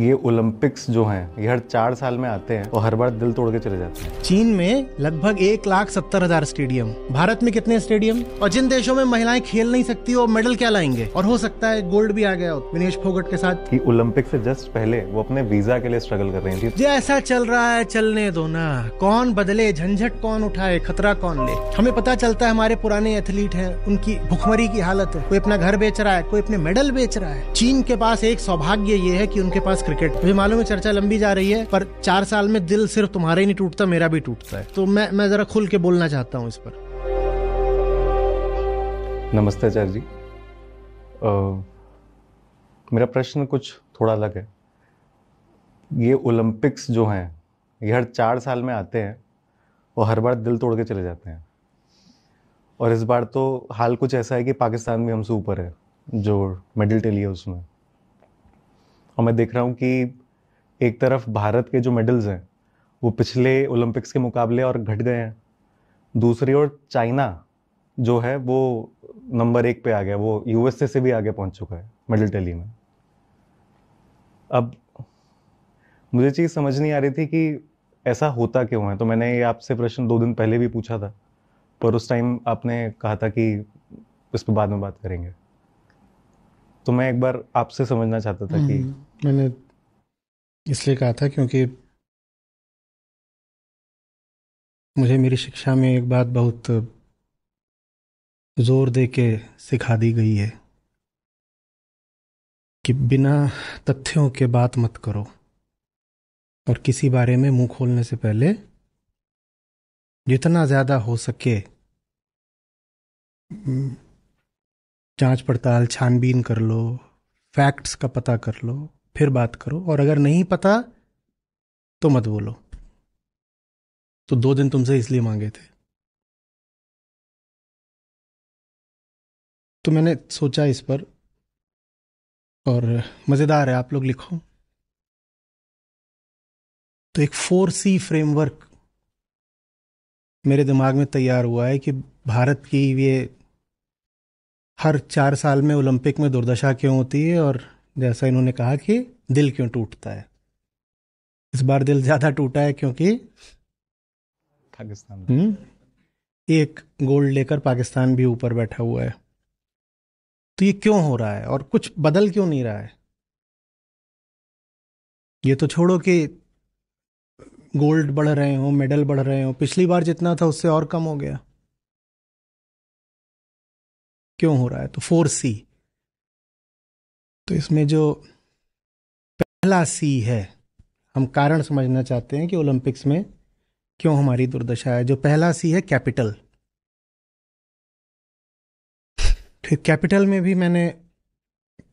ये ओलंपिक्स जो हैं ये हर चार साल में आते हैं और हर बार दिल तोड़ के चले जाते हैं चीन में लगभग एक लाख सत्तर हजार स्टेडियम भारत में कितने स्टेडियम और जिन देशों में महिलाएं खेल नहीं सकती वो मेडल क्या लाएंगे और हो सकता है गोल्ड भी आ गया विनेश फोगट के साथ ओलंपिक से जस्ट पहले वो अपने वीजा के लिए स्ट्रगल कर रही थी जो ऐसा चल रहा है चलने दो ना कौन बदले झंझट कौन उठाए खतरा कौन ले हमें पता चलता है हमारे पुराने एथलीट है उनकी भुखमरी की हालत है कोई अपना घर बेच रहा है कोई अपने मेडल बेच रहा है चीन के पास एक सौभाग्य ये है कि उनके पास क्रिकेट मुझे मालूम है चर्चा लंबी जा रही है पर चार साल में दिल सिर्फ तुम्हारा ही नहीं टूटता मेरा भी टूटता है तो मैं मैं जरा खुल के बोलना चाहता हूँ इस पर नमस्ते आचार्य जी मेरा प्रश्न कुछ थोड़ा अलग है ये ओलंपिक्स जो हैं ये हर चार साल में आते हैं और हर बार दिल तोड़ के चले जाते हैं और इस बार तो हाल कुछ ऐसा है कि पाकिस्तान भी हमसे ऊपर है जो मेडल टेली है उसमें और मैं देख रहा हूँ कि एक तरफ भारत के जो मेडल्स हैं वो पिछले ओलंपिक्स के मुकाबले और घट गए हैं दूसरी ओर चाइना जो है वो नंबर एक पे आ गया वो यूएसए से भी आगे पहुंच चुका है मेडल टेली में अब मुझे चीज़ समझ नहीं आ रही थी कि ऐसा होता क्यों है तो मैंने ये आपसे प्रश्न दो दिन पहले भी पूछा था पर उस टाइम आपने कहा था कि इस पर बाद में बात करेंगे तो मैं एक बार आपसे समझना चाहता था कि हम्म, मैंने इसलिए कहा था क्योंकि मुझे मेरी शिक्षा में एक बात बहुत जोर दे के सिखा दी गई है कि बिना तथ्यों के बात मत करो और किसी बारे में मुंह खोलने से पहले जितना ज्यादा हो सके जांच पड़ताल छानबीन कर लो फैक्ट्स का पता कर लो फिर बात करो और अगर नहीं पता तो मत बोलो तो दो दिन तुमसे इसलिए मांगे थे तो मैंने सोचा इस पर और मज़ेदार है आप लोग लिखो तो एक फोर सी फ्रेमवर्क मेरे दिमाग में तैयार हुआ है कि भारत की ये हर चार साल में ओलंपिक में दुर्दशा क्यों होती है और जैसा इन्होंने कहा कि दिल क्यों टूटता है इस बार दिल ज्यादा टूटा है क्योंकि पाकिस्तान हम्म, एक गोल्ड लेकर पाकिस्तान भी ऊपर बैठा हुआ है तो ये क्यों हो रहा है और कुछ बदल क्यों नहीं रहा है ये तो छोड़ो कि गोल्ड बढ़ रहे हो मेडल बढ़ रहे हो पिछली बार जितना था उससे और कम हो गया क्यों हो रहा है तो फोर सी तो इसमें जो पहला सी है हम कारण समझना चाहते हैं कि ओलंपिक्स में क्यों हमारी दुर्दशा है जो पहला सी है कैपिटल ठीक तो कैपिटल में भी मैंने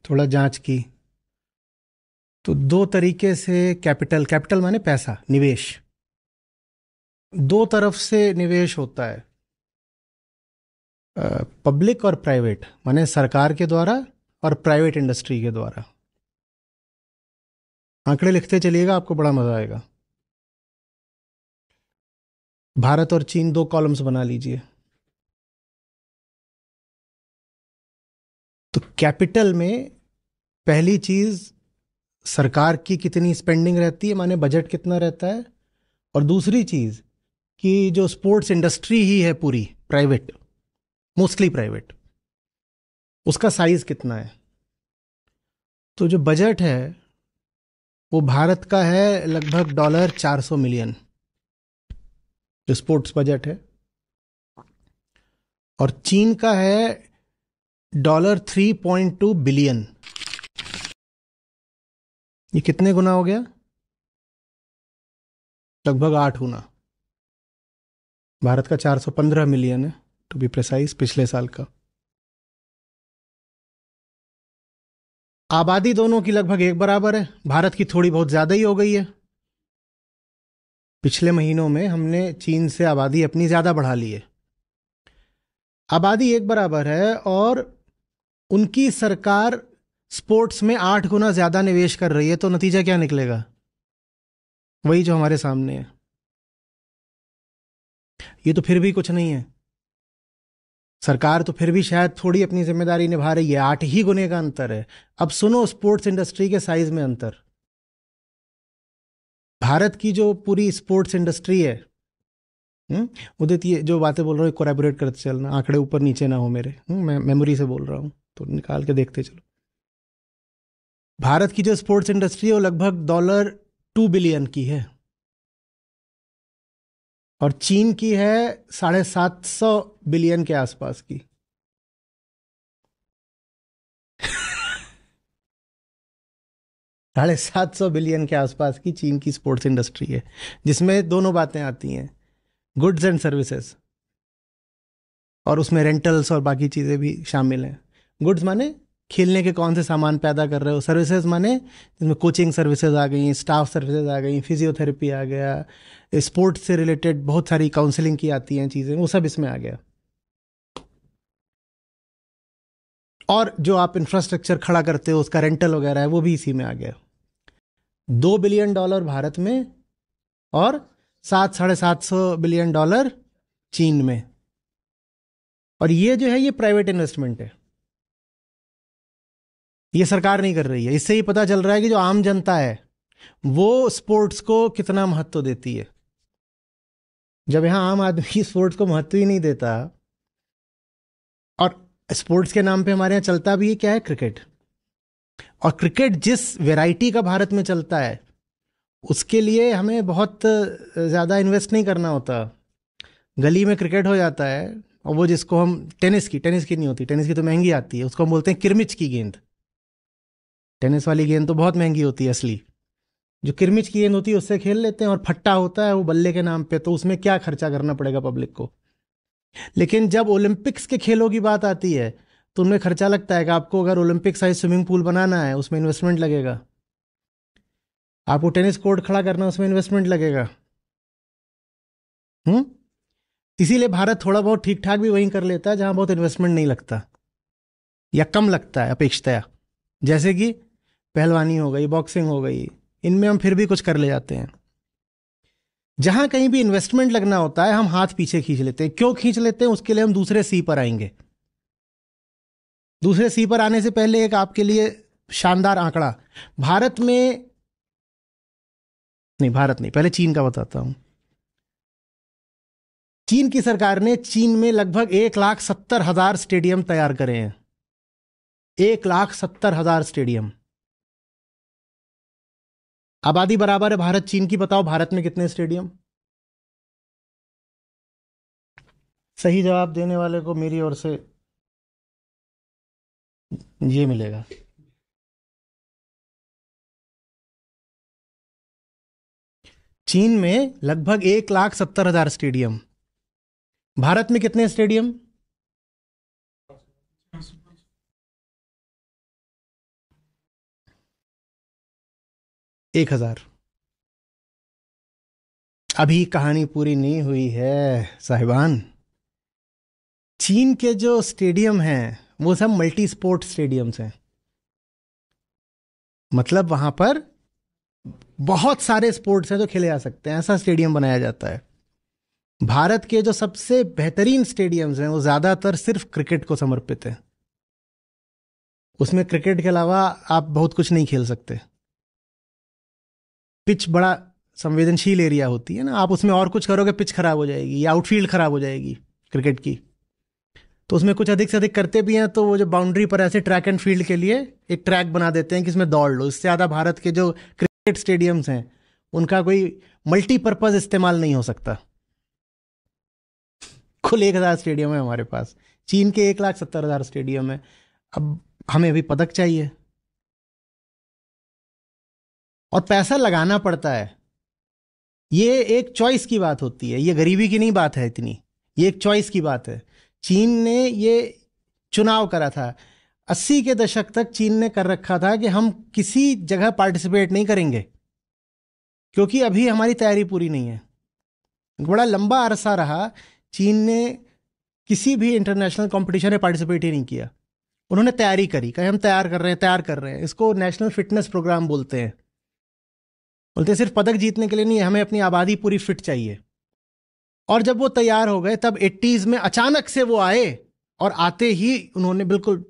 थोड़ा जांच की तो दो तरीके से कैपिटल कैपिटल माने पैसा निवेश दो तरफ से निवेश होता है पब्लिक और प्राइवेट माने सरकार के द्वारा और प्राइवेट इंडस्ट्री के द्वारा आंकड़े लिखते चलिएगा आपको बड़ा मजा आएगा भारत और चीन दो कॉलम्स बना लीजिए तो कैपिटल में पहली चीज सरकार की कितनी स्पेंडिंग रहती है माने बजट कितना रहता है और दूसरी चीज कि जो स्पोर्ट्स इंडस्ट्री ही है पूरी प्राइवेट मोस्टली प्राइवेट उसका साइज कितना है तो जो बजट है वो भारत का है लगभग डॉलर 400 मिलियन जो स्पोर्ट्स बजट है और चीन का है डॉलर 3.2 बिलियन ये कितने गुना हो गया लगभग आठ गुना भारत का 415 मिलियन है टू बी प्रेसाइज पिछले साल का आबादी दोनों की लगभग एक बराबर है भारत की थोड़ी बहुत ज़्यादा ही हो गई है पिछले महीनों में हमने चीन से आबादी अपनी ज़्यादा बढ़ा ली है आबादी एक बराबर है और उनकी सरकार स्पोर्ट्स में आठ गुना ज़्यादा निवेश कर रही है तो नतीजा क्या निकलेगा वही जो हमारे सामने है ये तो फिर भी कुछ नहीं है सरकार तो फिर भी शायद थोड़ी अपनी जिम्मेदारी निभा रही है आठ ही गुने का अंतर है अब सुनो स्पोर्ट्स इंडस्ट्री के साइज में अंतर भारत की जो पूरी स्पोर्ट्स इंडस्ट्री है हम्म, उदित ये जो बातें बोल रहा हूँ कोलेबोरेट करते चलना आंकड़े ऊपर नीचे ना हो मेरे हुँ? हम्म, मैं मेमोरी से बोल रहा हूँ तो निकाल के देखते चलो भारत की जो स्पोर्ट्स इंडस्ट्री है वो लगभग डॉलर टू बिलियन की है और चीन की है साढ़े सात सौ बिलियन के आसपास की साढ़े सात सौ बिलियन के आसपास की चीन की स्पोर्ट्स इंडस्ट्री है जिसमें दोनों बातें आती हैं गुड्स एंड सर्विसेज और उसमें रेंटल्स और बाकी चीज़ें भी शामिल हैं गुड्स माने खेलने के कौन से सामान पैदा कर रहे हो सर्विसेज माने जिसमें कोचिंग सर्विसेज आ गई स्टाफ सर्विसेज आ गई फिजियोथेरेपी आ गया स्पोर्ट्स से रिलेटेड बहुत सारी काउंसलिंग की आती हैं चीज़ें वो सब इसमें आ गया और जो आप इंफ्रास्ट्रक्चर खड़ा करते हो उसका रेंटल वगैरह है वो भी इसी में आ गया दो बिलियन डॉलर भारत में और सात साढ़े सात सौ बिलियन डॉलर चीन में और ये जो है ये प्राइवेट इन्वेस्टमेंट है ये सरकार नहीं कर रही है इससे ही पता चल रहा है कि जो आम जनता है वो स्पोर्ट्स को कितना महत्व देती है जब यहां आम आदमी स्पोर्ट्स को महत्व ही नहीं देता और स्पोर्ट्स के नाम पे हमारे यहाँ चलता भी है क्या है क्रिकेट और क्रिकेट जिस वैरायटी का भारत में चलता है उसके लिए हमें बहुत ज़्यादा इन्वेस्ट नहीं करना होता गली में क्रिकेट हो जाता है और वो जिसको हम टेनिस की टेनिस की नहीं होती टेनिस की तो महंगी आती है उसको हम बोलते हैं किरमिच की गेंद टेनिस वाली गेंद तो बहुत महंगी होती है असली जो किरमिच की गेंद होती है उससे खेल लेते हैं और फट्टा होता है वो बल्ले के नाम पे तो उसमें क्या खर्चा करना पड़ेगा पब्लिक को लेकिन जब ओलंपिक्स के खेलों की बात आती है तो उनमें खर्चा लगता है कि आपको अगर ओलंपिक साइज स्विमिंग पूल बनाना है उसमें इन्वेस्टमेंट लगेगा आपको टेनिस कोर्ट खड़ा करना उसमें इन्वेस्टमेंट लगेगा हम्म इसीलिए भारत थोड़ा बहुत ठीक ठाक भी वहीं कर लेता है जहां बहुत इन्वेस्टमेंट नहीं लगता या कम लगता है अपेक्षतया जैसे कि पहलवानी हो गई बॉक्सिंग हो गई इनमें हम फिर भी कुछ कर ले जाते हैं जहां कहीं भी इन्वेस्टमेंट लगना होता है हम हाथ पीछे खींच लेते हैं क्यों खींच लेते हैं उसके लिए हम दूसरे सी पर आएंगे दूसरे सी पर आने से पहले एक आपके लिए शानदार आंकड़ा भारत में नहीं भारत नहीं पहले चीन का बताता हूं चीन की सरकार ने चीन में लगभग एक लाख सत्तर हजार स्टेडियम तैयार करे हैं एक लाख सत्तर हजार स्टेडियम आबादी बराबर है भारत चीन की बताओ भारत में कितने स्टेडियम सही जवाब देने वाले को मेरी ओर से ये मिलेगा चीन में लगभग एक लाख सत्तर हजार स्टेडियम भारत में कितने स्टेडियम एक हजार अभी कहानी पूरी नहीं हुई है साहिबान चीन के जो स्टेडियम हैं वो सब मल्टी स्पोर्ट स्टेडियम्स हैं मतलब वहां पर बहुत सारे स्पोर्ट्स हैं जो खेले जा सकते हैं ऐसा स्टेडियम बनाया जाता है भारत के जो सबसे बेहतरीन स्टेडियम्स हैं वो ज़्यादातर सिर्फ क्रिकेट को समर्पित हैं उसमें क्रिकेट के अलावा आप बहुत कुछ नहीं खेल सकते पिच बड़ा संवेदनशील एरिया होती है ना आप उसमें और कुछ करोगे पिच खराब हो जाएगी या आउटफील्ड खराब हो जाएगी क्रिकेट की तो उसमें कुछ अधिक से अधिक करते भी हैं तो वो जो बाउंड्री पर ऐसे ट्रैक एंड फील्ड के लिए एक ट्रैक बना देते हैं कि इसमें दौड़ लो इससे ज़्यादा भारत के जो क्रिकेट स्टेडियम्स हैं उनका कोई मल्टीपर्पज़ इस्तेमाल नहीं हो सकता कुल एक हज़ार स्टेडियम है हमारे पास चीन के एक लाख सत्तर हज़ार स्टेडियम है अब हमें अभी पदक चाहिए और पैसा लगाना पड़ता है ये एक चॉइस की बात होती है ये गरीबी की नहीं बात है इतनी ये एक चॉइस की बात है चीन ने ये चुनाव करा था अस्सी के दशक तक चीन ने कर रखा था कि हम किसी जगह पार्टिसिपेट नहीं करेंगे क्योंकि अभी हमारी तैयारी पूरी नहीं है बड़ा लंबा अरसा रहा चीन ने किसी भी इंटरनेशनल कंपटीशन में पार्टिसिपेट ही नहीं किया उन्होंने तैयारी करी कहीं हम तैयार कर रहे हैं तैयार कर रहे हैं इसको नेशनल फिटनेस प्रोग्राम बोलते हैं बोलते सिर्फ पदक जीतने के लिए नहीं हमें अपनी आबादी पूरी फिट चाहिए और जब वो तैयार हो गए तब एट्टीज में अचानक से वो आए और आते ही उन्होंने बिल्कुल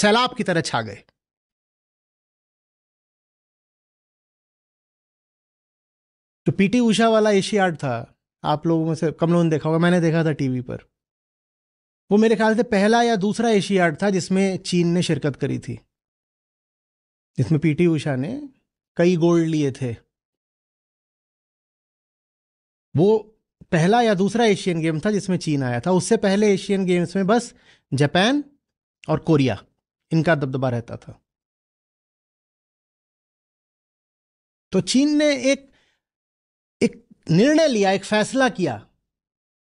सैलाब की तरह छा गए तो पीटी उषा वाला एशियाड था आप लोगों में से कम लोगों ने देखा होगा मैंने देखा था टीवी पर वो मेरे ख्याल से पहला या दूसरा एशियाड था जिसमें चीन ने शिरकत करी थी जिसमें पीटी उषा ने कई गोल्ड लिए थे वो पहला या दूसरा एशियन गेम था जिसमें चीन आया था उससे पहले एशियन गेम्स में बस जापान और कोरिया इनका दबदबा रहता था तो चीन ने एक एक निर्णय लिया एक फैसला किया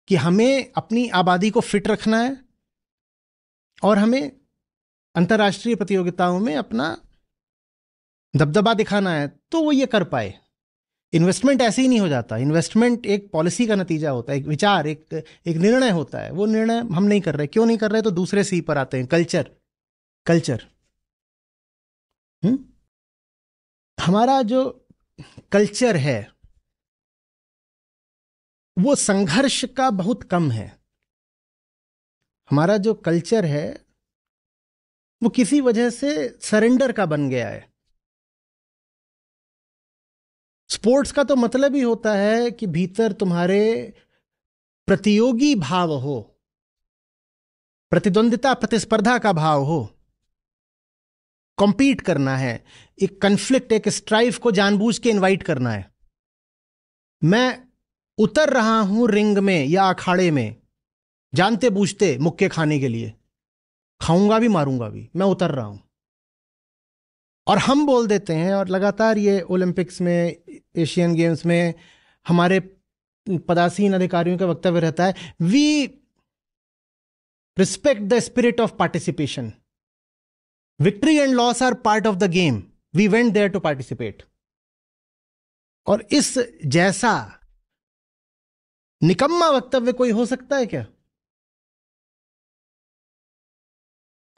कि हमें अपनी आबादी को फिट रखना है और हमें अंतर्राष्ट्रीय प्रतियोगिताओं में अपना दबदबा दिखाना है तो वो ये कर पाए इन्वेस्टमेंट ऐसे ही नहीं हो जाता इन्वेस्टमेंट एक पॉलिसी का नतीजा होता है एक विचार एक एक निर्णय होता है वो निर्णय हम नहीं कर रहे क्यों नहीं कर रहे तो दूसरे सी पर आते हैं कल्चर कल्चर हुँ? हम्म? हमारा जो कल्चर है वो संघर्ष का बहुत कम है हमारा जो कल्चर है वो किसी वजह से सरेंडर का बन गया है स्पोर्ट्स का तो मतलब ही होता है कि भीतर तुम्हारे प्रतियोगी भाव हो प्रतिद्वंदिता प्रतिस्पर्धा का भाव हो कॉम्पीट करना है एक कंफ्लिक्ट एक स्ट्राइफ को जानबूझ के इनवाइट करना है मैं उतर रहा हूं रिंग में या अखाड़े में जानते बूझते मुक्के खाने के लिए खाऊंगा भी मारूंगा भी मैं उतर रहा हूं और हम बोल देते हैं और लगातार ये ओलंपिक्स में एशियन गेम्स में हमारे पदासीन अधिकारियों का वक्तव्य रहता है we respect the spirit of participation victory and loss are part of the game we went there to participate और इस जैसा निकम्मा वक्तव्य कोई हो सकता है क्या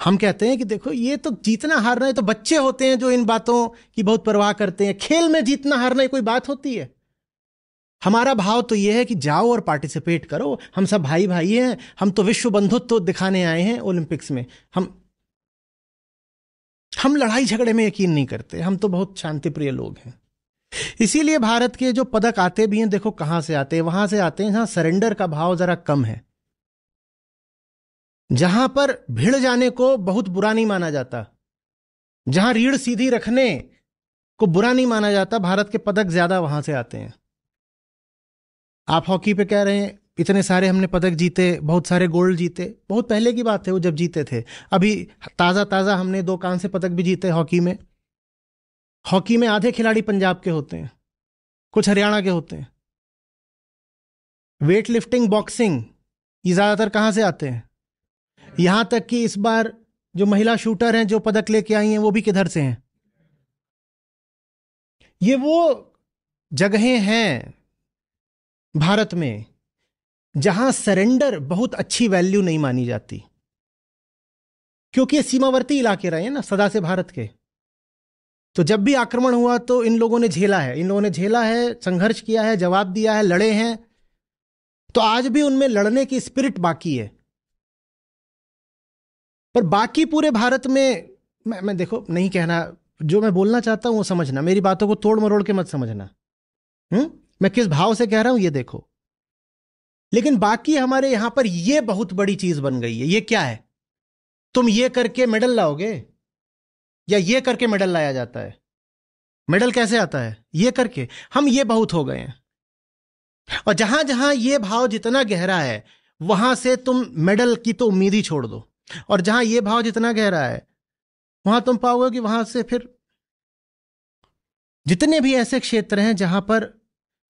हम कहते हैं कि देखो ये तो जीतना हारना है तो बच्चे होते हैं जो इन बातों की बहुत परवाह करते हैं खेल में जीतना हारना कोई बात होती है हमारा भाव तो ये है कि जाओ और पार्टिसिपेट करो हम सब भाई भाई हैं हम तो विश्व बंधुत्व तो दिखाने आए हैं ओलंपिक्स में हम हम लड़ाई झगड़े में यकीन नहीं करते हम तो बहुत शांतिप्रिय लोग हैं इसीलिए भारत के जो पदक आते भी हैं देखो कहाँ से आते हैं वहां से आते हैं जहां सरेंडर का भाव जरा कम है जहां पर भिड़ जाने को बहुत बुरा नहीं माना जाता जहां रीढ़ सीधी रखने को बुरा नहीं माना जाता भारत के पदक ज्यादा वहां से आते हैं आप हॉकी पे कह रहे हैं इतने सारे हमने पदक जीते बहुत सारे गोल्ड जीते बहुत पहले की बात है वो जब जीते थे अभी ताज़ा ताज़ा हमने दो से पदक भी जीते हॉकी में हॉकी में आधे खिलाड़ी पंजाब के होते हैं कुछ हरियाणा के होते हैं वेट लिफ्टिंग बॉक्सिंग ये ज़्यादातर कहां से आते हैं यहां तक कि इस बार जो महिला शूटर हैं जो पदक लेके आई हैं वो भी किधर से हैं ये वो जगहें हैं भारत में जहां सरेंडर बहुत अच्छी वैल्यू नहीं मानी जाती क्योंकि ये सीमावर्ती इलाके रहे हैं ना सदा से भारत के तो जब भी आक्रमण हुआ तो इन लोगों ने झेला है इन लोगों ने झेला है संघर्ष किया है जवाब दिया है लड़े हैं तो आज भी उनमें लड़ने की स्पिरिट बाकी है पर बाकी पूरे भारत में मैं मैं देखो नहीं कहना जो मैं बोलना चाहता हूं वो समझना मेरी बातों को तोड़ मरोड़ के मत समझना हुँ? हम्म? मैं किस भाव से कह रहा हूं ये देखो लेकिन बाकी हमारे यहां पर ये बहुत बड़ी चीज बन गई है ये क्या है तुम ये करके मेडल लाओगे या ये करके मेडल लाया जाता है मेडल कैसे आता है ये करके हम ये बहुत हो गए हैं और जहां जहां ये भाव जितना गहरा है वहां से तुम मेडल की तो उम्मीद ही छोड़ दो और जहां ये भाव जितना गहरा है वहां तुम पाओगे कि वहां से फिर जितने भी ऐसे क्षेत्र हैं जहां पर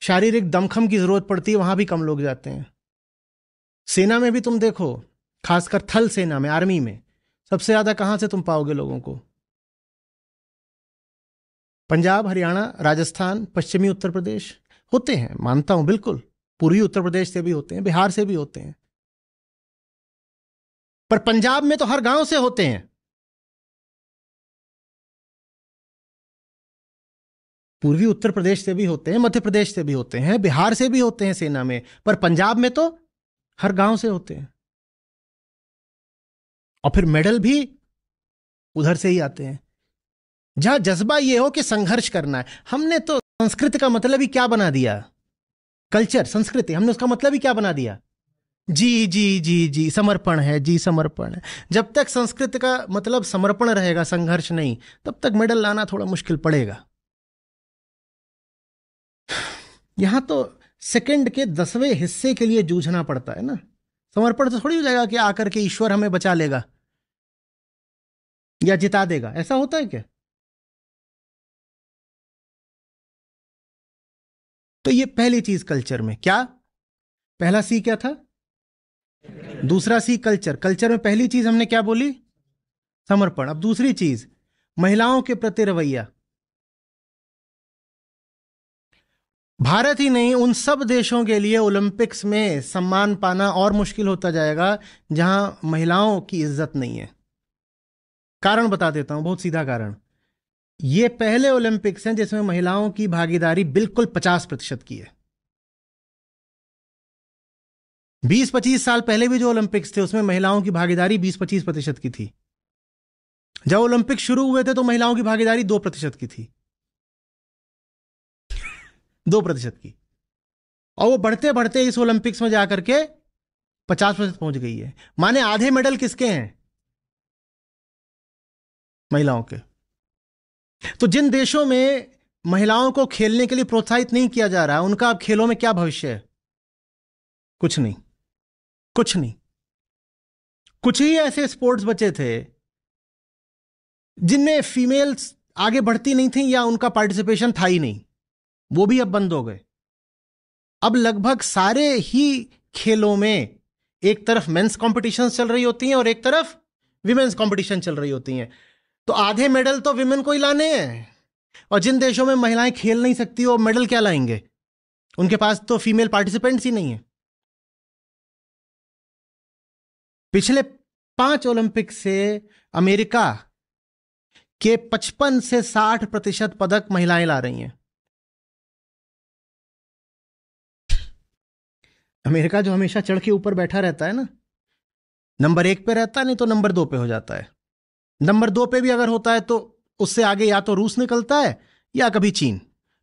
शारीरिक दमखम की जरूरत पड़ती है वहां भी कम लोग जाते हैं सेना में भी तुम देखो खासकर थल सेना में आर्मी में सबसे ज्यादा कहां से तुम पाओगे लोगों को पंजाब हरियाणा राजस्थान पश्चिमी उत्तर प्रदेश होते हैं मानता हूं बिल्कुल पूर्वी उत्तर प्रदेश से भी होते हैं बिहार से भी होते हैं पर पंजाब में तो हर गांव से होते हैं पूर्वी उत्तर प्रदेश से भी होते हैं मध्य प्रदेश से भी होते हैं बिहार से भी होते हैं सेना में पर पंजाब में तो हर गांव से होते हैं और फिर मेडल भी उधर से ही आते हैं जहां जज्बा यह हो कि संघर्ष करना है हमने तो संस्कृत का मतलब ही क्या बना दिया कल्चर संस्कृति हमने उसका मतलब ही क्या बना दिया जी जी जी जी समर्पण है जी समर्पण है जब तक संस्कृत का मतलब समर्पण रहेगा संघर्ष नहीं तब तक मेडल लाना थोड़ा मुश्किल पड़ेगा यहां तो सेकंड के दसवें हिस्से के लिए जूझना पड़ता है ना समर्पण तो थोड़ी हो जाएगा कि आकर के ईश्वर हमें बचा लेगा या जिता देगा ऐसा होता है क्या तो ये पहली चीज कल्चर में क्या पहला सी क्या था दूसरा सी कल्चर कल्चर में पहली चीज हमने क्या बोली समर्पण अब दूसरी चीज महिलाओं के प्रति रवैया भारत ही नहीं उन सब देशों के लिए ओलंपिक्स में सम्मान पाना और मुश्किल होता जाएगा जहां महिलाओं की इज्जत नहीं है कारण बता देता हूं बहुत सीधा कारण ये पहले ओलंपिक्स हैं जिसमें महिलाओं की भागीदारी बिल्कुल पचास प्रतिशत की है बीस पच्चीस साल पहले भी जो ओलंपिक्स थे उसमें महिलाओं की भागीदारी बीस पच्चीस प्रतिशत की थी जब ओलंपिक शुरू हुए थे तो महिलाओं की भागीदारी दो प्रतिशत की थी दो प्रतिशत की और वो बढ़ते बढ़ते इस ओलंपिक्स में जाकर के पचास प्रतिशत पहुंच गई है माने आधे मेडल किसके हैं महिलाओं के तो जिन देशों में महिलाओं को खेलने के लिए प्रोत्साहित नहीं किया जा रहा उनका अब खेलों में क्या भविष्य है कुछ नहीं कुछ नहीं कुछ ही ऐसे स्पोर्ट्स बचे थे जिनमें फीमेल्स आगे बढ़ती नहीं थी या उनका पार्टिसिपेशन था ही नहीं वो भी अब बंद हो गए अब लगभग सारे ही खेलों में एक तरफ मेंस कॉम्पिटिशन चल रही होती हैं और एक तरफ विमेन्स कॉम्पिटिशन चल रही होती हैं तो आधे मेडल तो विमेन को ही लाने हैं और जिन देशों में महिलाएं खेल नहीं सकती वो मेडल क्या लाएंगे उनके पास तो फीमेल पार्टिसिपेंट्स ही नहीं है पिछले पांच ओलंपिक से अमेरिका के 55 से 60 प्रतिशत पदक महिलाएं ला रही हैं अमेरिका जो हमेशा चढ़ के ऊपर बैठा रहता है ना नंबर एक पे रहता है नहीं तो नंबर दो पे हो जाता है नंबर दो पे भी अगर होता है तो उससे आगे या तो रूस निकलता है या कभी चीन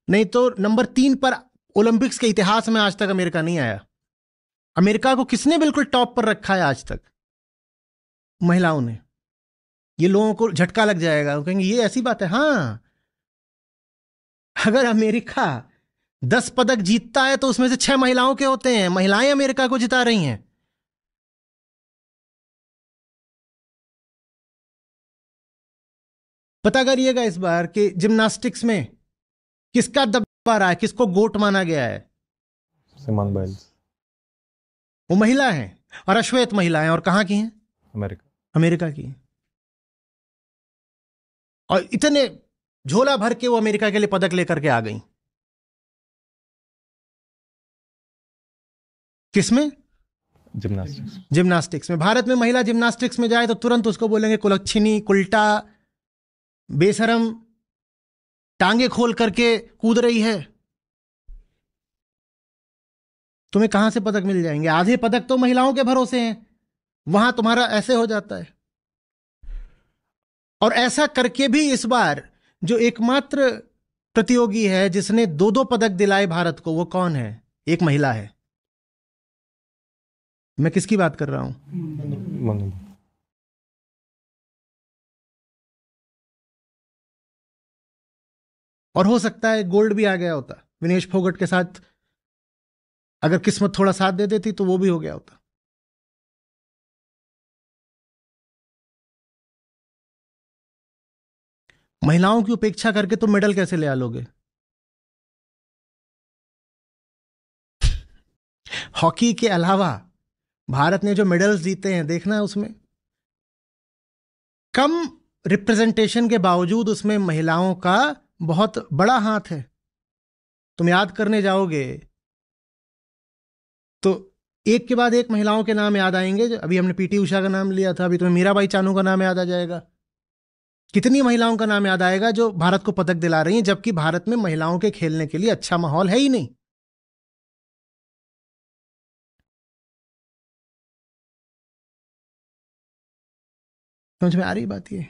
नहीं तो नंबर तीन पर ओलंपिक्स के इतिहास में आज तक अमेरिका नहीं आया अमेरिका को किसने बिल्कुल टॉप पर रखा है आज तक महिलाओं ने ये लोगों को झटका लग जाएगा वो कहेंगे ये ऐसी बात है हाँ अगर अमेरिका दस पदक जीतता है तो उसमें से छह महिलाओं के होते हैं महिलाएं अमेरिका को जिता रही हैं पता करिएगा इस बार कि जिम्नास्टिक्स में किसका दबा रहा है किसको गोट माना गया है सिमान बाइल्स वो महिला है और अश्वेत महिलाएं और कहां की हैं अमेरिका अमेरिका की और इतने झोला भर के वो अमेरिका के लिए पदक लेकर के आ गई किसमें जिम्नास्टिक्स जिम्नास्टिक्स में भारत में महिला जिम्नास्टिक्स में जाए तो तुरंत उसको बोलेंगे कुलक्षिनी कुल्टा बेसरम टांगे खोल करके कूद रही है तुम्हें कहां से पदक मिल जाएंगे आधे पदक तो महिलाओं के भरोसे हैं वहां तुम्हारा ऐसे हो जाता है और ऐसा करके भी इस बार जो एकमात्र प्रतियोगी है जिसने दो दो पदक दिलाए भारत को वो कौन है एक महिला है मैं किसकी बात कर रहा हूं और हो सकता है गोल्ड भी आ गया होता विनेश फोगट के साथ अगर किस्मत थोड़ा साथ दे देती तो वो भी हो गया होता महिलाओं की उपेक्षा करके तुम मेडल कैसे ले आलोगे हॉकी के अलावा भारत ने जो मेडल्स जीते हैं देखना है उसमें कम रिप्रेजेंटेशन के बावजूद उसमें महिलाओं का बहुत बड़ा हाथ है तुम याद करने जाओगे तो एक के बाद एक महिलाओं के नाम याद आएंगे अभी हमने पीटी उषा का नाम लिया था अभी तुम्हें मीराबाई चानू का नाम याद आ जाएगा कितनी महिलाओं का नाम याद आएगा जो भारत को पदक दिला रही हैं जबकि भारत में महिलाओं के खेलने के लिए अच्छा माहौल है ही नहीं समझ में आ रही बात ये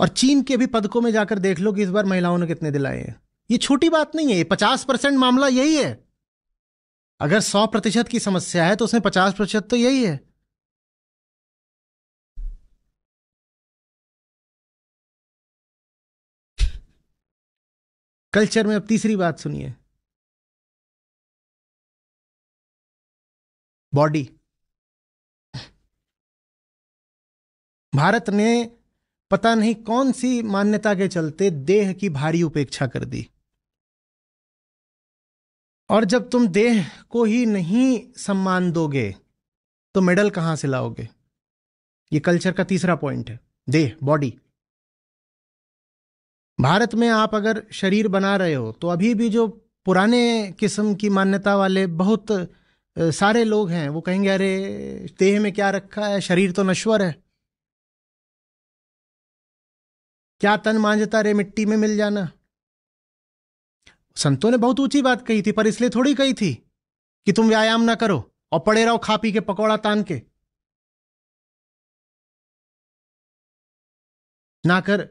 और चीन के भी पदकों में जाकर देख लो कि इस बार महिलाओं ने कितने दिलाए हैं ये छोटी बात नहीं है पचास परसेंट मामला यही है अगर सौ प्रतिशत की समस्या है तो उसमें पचास प्रतिशत तो यही है कल्चर में अब तीसरी बात सुनिए बॉडी भारत ने पता नहीं कौन सी मान्यता के चलते देह की भारी उपेक्षा कर दी और जब तुम देह को ही नहीं सम्मान दोगे तो मेडल कहां से लाओगे ये कल्चर का तीसरा पॉइंट है देह बॉडी भारत में आप अगर शरीर बना रहे हो तो अभी भी जो पुराने किस्म की मान्यता वाले बहुत सारे लोग हैं वो कहेंगे अरे देह में क्या रखा है शरीर तो नश्वर है क्या तन मांझता रे मिट्टी में मिल जाना संतों ने बहुत ऊंची बात कही थी पर इसलिए थोड़ी कही थी कि तुम व्यायाम ना करो और पड़े रहो खा पी के पकौड़ा तान के ना कर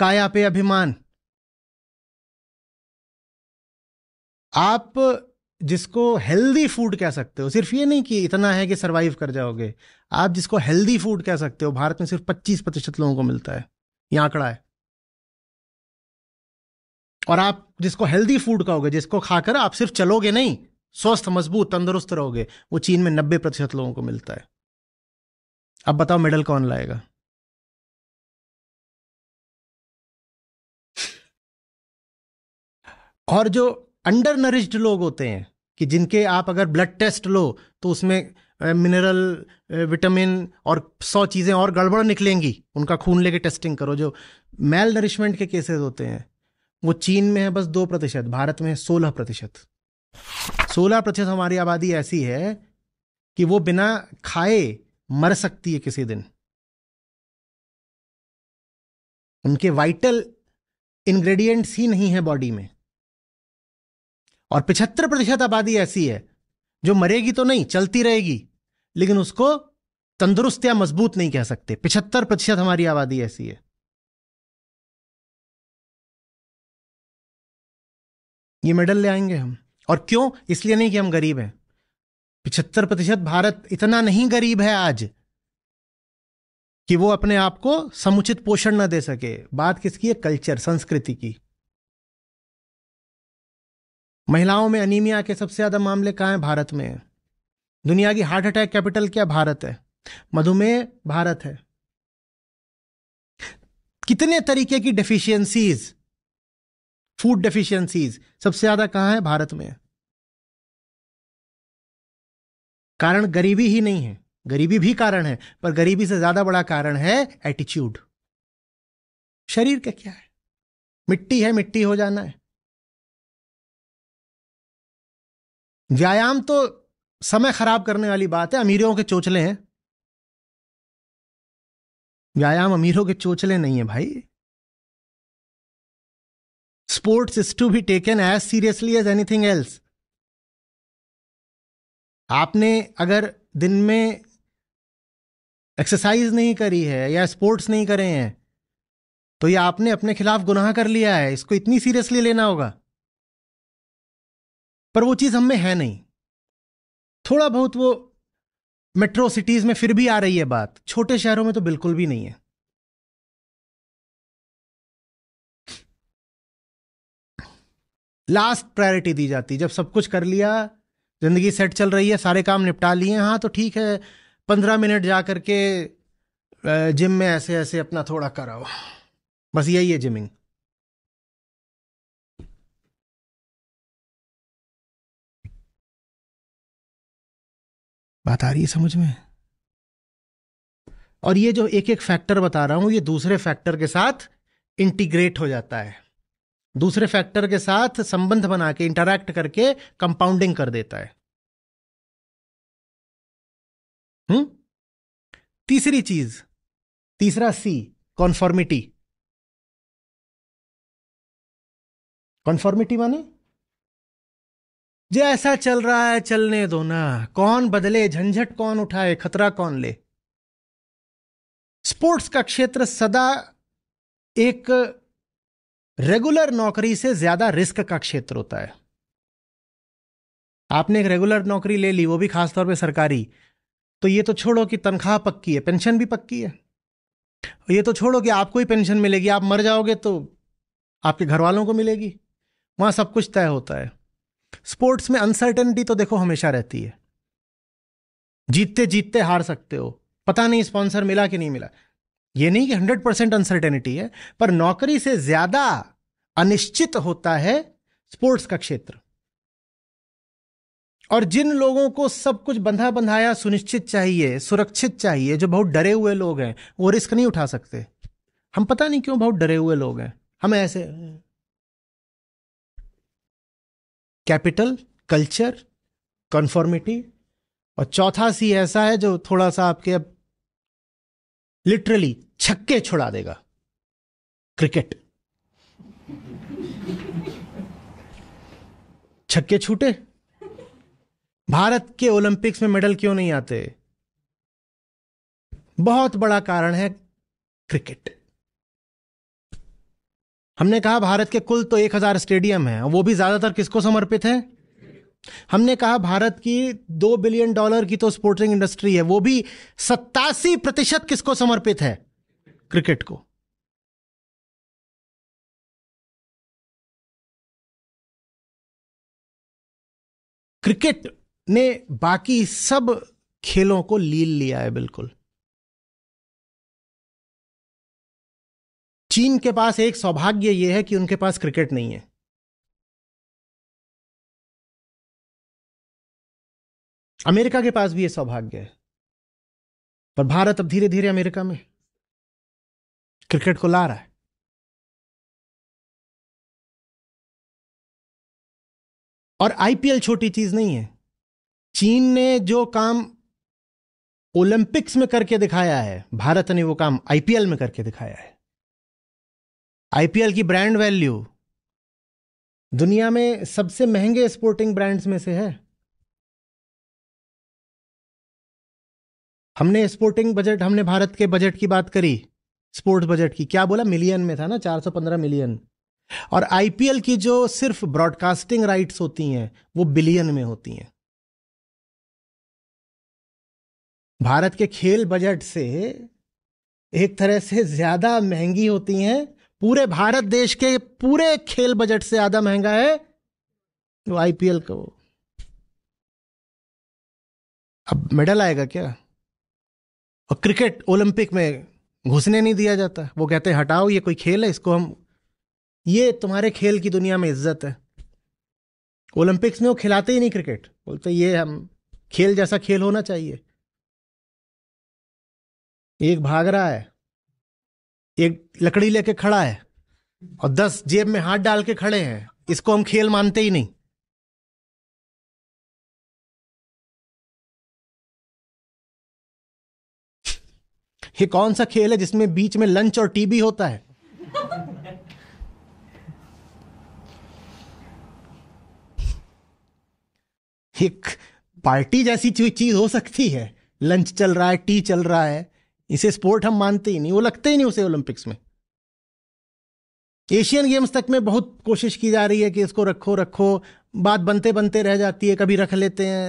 काया पे अभिमान आप जिसको हेल्दी फूड कह सकते हो सिर्फ ये नहीं कि इतना है कि सरवाइव कर जाओगे आप जिसको हेल्दी फूड कह सकते हो भारत में सिर्फ 25 प्रतिशत लोगों को मिलता है ये आंकड़ा है और आप जिसको हेल्दी फूड कहोगे जिसको खाकर आप सिर्फ चलोगे नहीं स्वस्थ मजबूत तंदुरुस्त रहोगे वो चीन में नब्बे प्रतिशत लोगों को मिलता है अब बताओ मेडल कौन लाएगा और जो अंडर नरिश्ड लोग होते हैं कि जिनके आप अगर ब्लड टेस्ट लो तो उसमें मिनरल विटामिन और सौ चीज़ें और गड़बड़ निकलेंगी उनका खून लेके टेस्टिंग करो जो मेल नरिशमेंट के केसेस होते हैं वो चीन में है बस दो प्रतिशत भारत में है सोलह प्रतिशत सोलह प्रतिशत हमारी आबादी ऐसी है कि वो बिना खाए मर सकती है किसी दिन उनके वाइटल इंग्रेडिएंट्स ही नहीं है बॉडी में और पिछहत्तर प्रतिशत आबादी ऐसी है जो मरेगी तो नहीं चलती रहेगी लेकिन उसको तंदुरुस्त या मजबूत नहीं कह सकते पिछहत्तर प्रतिशत हमारी आबादी ऐसी है ये मेडल ले आएंगे हम और क्यों इसलिए नहीं कि हम गरीब हैं पिछहत्तर प्रतिशत भारत इतना नहीं गरीब है आज कि वो अपने आप को समुचित पोषण न दे सके बात किसकी है कल्चर संस्कृति की महिलाओं में अनीमिया के सबसे ज्यादा मामले कहाँ हैं भारत में दुनिया की हार्ट अटैक कैपिटल क्या भारत है मधुमेह भारत है कितने तरीके की डेफिशिएंसीज फूड डेफिशिएंसीज सबसे ज्यादा कहां है भारत में कारण गरीबी ही नहीं है गरीबी भी कारण है पर गरीबी से ज्यादा बड़ा कारण है एटीट्यूड शरीर का क्या है मिट्टी है मिट्टी हो जाना है व्यायाम तो समय खराब करने वाली बात है अमीरों के चोचले हैं व्यायाम अमीरों के चोचले नहीं है भाई sports is to be taken as seriously as anything else आपने अगर दिन में एक्सरसाइज नहीं करी है या स्पोर्ट्स नहीं करे हैं तो ये आपने अपने खिलाफ गुनाह कर लिया है इसको इतनी सीरियसली लेना होगा पर वो चीज़ हमें में है नहीं थोड़ा बहुत वो मेट्रो सिटीज़ में फिर भी आ रही है बात छोटे शहरों में तो बिल्कुल भी नहीं है लास्ट प्रायोरिटी दी जाती जब सब कुछ कर लिया जिंदगी सेट चल रही है सारे काम निपटा लिए हाँ तो ठीक है पंद्रह मिनट जा करके जिम में ऐसे ऐसे अपना थोड़ा कराओ बस यही है जिमिंग बात आ रही है समझ में और ये जो एक एक फैक्टर बता रहा हूं ये दूसरे फैक्टर के साथ इंटीग्रेट हो जाता है दूसरे फैक्टर के साथ संबंध बना के इंटरैक्ट करके कंपाउंडिंग कर देता है हुँ? हम्म? तीसरी चीज तीसरा सी कॉन्फॉर्मिटी कॉन्फॉर्मिटी माने जैसा चल रहा है चलने दो ना कौन बदले झंझट कौन उठाए खतरा कौन ले स्पोर्ट्स का क्षेत्र सदा एक रेगुलर नौकरी से ज्यादा रिस्क का क्षेत्र होता है आपने एक रेगुलर नौकरी ले ली वो भी खासतौर पे सरकारी तो ये तो छोड़ो कि तनख्वाह पक्की है पेंशन भी पक्की है ये तो छोड़ो कि आपको ही पेंशन मिलेगी आप मर जाओगे तो आपके घर वालों को मिलेगी वहां सब कुछ तय होता है स्पोर्ट्स में अनसर्टेनिटी तो देखो हमेशा रहती है जीतते जीतते हार सकते हो पता नहीं स्पॉन्सर मिला कि नहीं मिला ये नहीं कि हंड्रेड परसेंट अनसर्टेनिटी है पर नौकरी से ज्यादा अनिश्चित होता है स्पोर्ट्स का क्षेत्र और जिन लोगों को सब कुछ बंधा बंधाया सुनिश्चित चाहिए सुरक्षित चाहिए जो बहुत डरे हुए लोग हैं वो रिस्क नहीं उठा सकते हम पता नहीं क्यों बहुत डरे हुए लोग हैं हम ऐसे कैपिटल कल्चर कन्फॉर्मिटी और चौथा सी ऐसा है जो थोड़ा सा आपके अब लिटरली छक्के छुड़ा देगा क्रिकेट छक्के छूटे भारत के ओलंपिक्स में मेडल क्यों नहीं आते बहुत बड़ा कारण है क्रिकेट हमने कहा भारत के कुल तो एक हजार स्टेडियम है वो भी ज्यादातर किसको समर्पित है हमने कहा भारत की दो बिलियन डॉलर की तो स्पोर्टिंग इंडस्ट्री है वो भी सत्तासी प्रतिशत किसको समर्पित है क्रिकेट को क्रिकेट ने बाकी सब खेलों को लील लिया है बिल्कुल चीन के पास एक सौभाग्य ये है कि उनके पास क्रिकेट नहीं है अमेरिका के पास भी यह सौभाग्य है पर भारत अब धीरे धीरे अमेरिका में क्रिकेट को ला रहा है और आईपीएल छोटी चीज नहीं है चीन ने जो काम ओलंपिक्स में करके दिखाया है भारत ने वो काम आईपीएल में करके दिखाया है आईपीएल की ब्रांड वैल्यू दुनिया में सबसे महंगे स्पोर्टिंग ब्रांड्स में से है हमने स्पोर्टिंग बजट हमने भारत के बजट की बात करी स्पोर्ट्स बजट की क्या बोला मिलियन में था ना 415 मिलियन और आईपीएल की जो सिर्फ ब्रॉडकास्टिंग राइट्स होती हैं वो बिलियन में होती हैं भारत के खेल बजट से एक तरह से ज्यादा महंगी होती हैं पूरे भारत देश के पूरे खेल बजट से ज्यादा महंगा है वो आईपीएल का वो अब मेडल आएगा क्या और क्रिकेट ओलंपिक में घुसने नहीं दिया जाता वो कहते हैं हटाओ ये कोई खेल है इसको हम ये तुम्हारे खेल की दुनिया में इज्जत है ओलंपिक्स में वो खिलाते ही नहीं क्रिकेट बोलते ये हम खेल जैसा खेल होना चाहिए एक भाग रहा है एक लकड़ी लेके खड़ा है और दस जेब में हाथ डाल के खड़े हैं इसको हम खेल मानते ही नहीं ये कौन सा खेल है जिसमें बीच में लंच और टीबी होता है एक पार्टी जैसी चीज हो सकती है लंच चल रहा है टी चल रहा है इसे स्पोर्ट हम मानते ही नहीं वो लगते ही नहीं उसे ओलंपिक्स में एशियन गेम्स तक में बहुत कोशिश की जा रही है कि इसको रखो रखो बात बनते बनते रह जाती है कभी रख लेते हैं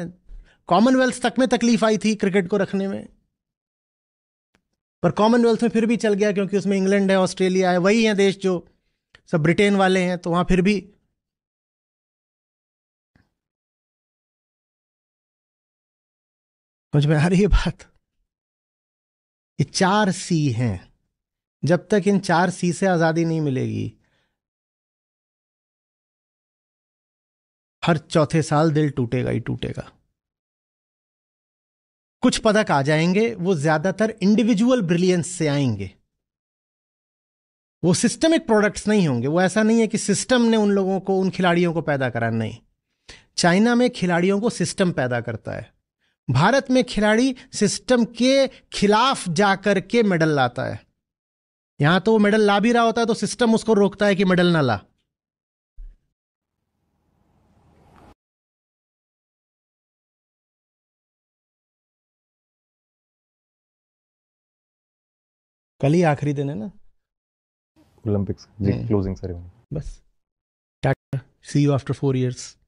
कॉमनवेल्थ तक में तकलीफ आई थी क्रिकेट को रखने में पर कॉमनवेल्थ में फिर भी चल गया क्योंकि उसमें इंग्लैंड है ऑस्ट्रेलिया है वही है देश जो सब ब्रिटेन वाले हैं तो वहां फिर भी समझ में आ रही है बात ये चार सी हैं जब तक इन चार सी से आज़ादी नहीं मिलेगी हर चौथे साल दिल टूटेगा ही टूटेगा कुछ पदक आ जाएंगे वो ज्यादातर इंडिविजुअल ब्रिलियंस से आएंगे वो सिस्टमिक प्रोडक्ट्स नहीं होंगे वो ऐसा नहीं है कि सिस्टम ने उन लोगों को उन खिलाड़ियों को पैदा करा नहीं चाइना में खिलाड़ियों को सिस्टम पैदा करता है भारत में खिलाड़ी सिस्टम के खिलाफ जाकर के मेडल लाता है यहां तो वो मेडल ला भी रहा होता है तो सिस्टम उसको रोकता है कि मेडल ना ला कल ही आखिरी दिन है ना ओलंपिक्स क्लोजिंग सेरेमनी बस टाटा see you after four years